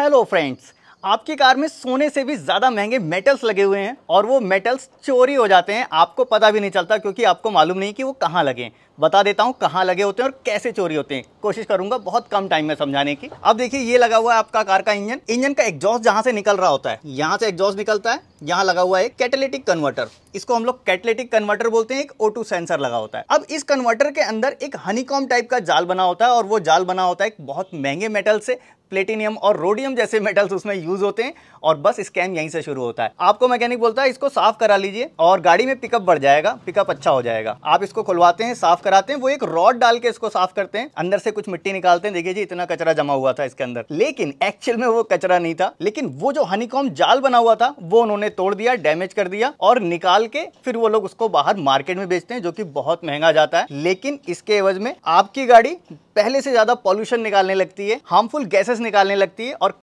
hello friends आपकी car में सोने से भी ज़्यादा महंगे मेटल्स लगे हुए हैं और वो मेटल्स चोरी हो जाते हैं आपको पता भी नहीं चलता क्योंकि आपको मालूम नहीं कि वो कहाँ लगे हैं बता देता हूँ कहाँ लगे होते हैं और कैसे चोरी होते हैं कोशिश करूंगा बहुत कम टाइम में समझाने की अब देखिए ये लगा हुआ है आपका कार का इंजन इंजन का एग्जॉस्ट जहाँ से निकल रहा होता है यहाँ से एग्जॉस्ट निकलता है यहाँ लगा हुआ है कैटेलिटिक कन्वर्टर इसको हम लोग कैटेलिटिक कन्वर्टर बोलते हैं एक O2 सेंसर लगा होता है अब इस कन्वर्टर के अंदर एक हनीकॉम टाइप का जाल बना होता है और वो जाल बना होता है एक बहुत महंगे मेटल से प्लेटिनियम और रोडियम जैसे मेटल्स उसमें यूज होते हैं और बस स्कैम यहीं से शुरू होता है आपको मैकेनिक बोलता है इसको साफ करा लीजिए और गाड़ी में पिकअप बढ़ जाएगा पिकअप अच्छा हो जाएगा आप इसको खुलवाते हैं साफ कराते हैं वो एक रॉड डाल के इसको साफ करते हैं अंदर से कुछ मिट्टी निकालते हैं देखिए जी इतना कचरा जमा हुआ था इसके अंदर लेकिन एक्चुअल में वो कचरा नहीं था लेकिन वो जो हनीकॉम जाल बना हुआ था वो उन्होंने उन्होंने तोड़ दिया डैमेज कर दिया और निकाल के फिर वो लोग उसको बाहर मार्केट में बेचते हैं जो कि बहुत महंगा जाता है लेकिन इसके एवज में आपकी गाड़ी पहले से ज्यादा पॉल्यूशन निकालने लगती है हार्मफुल गैसेस निकालने लगती है और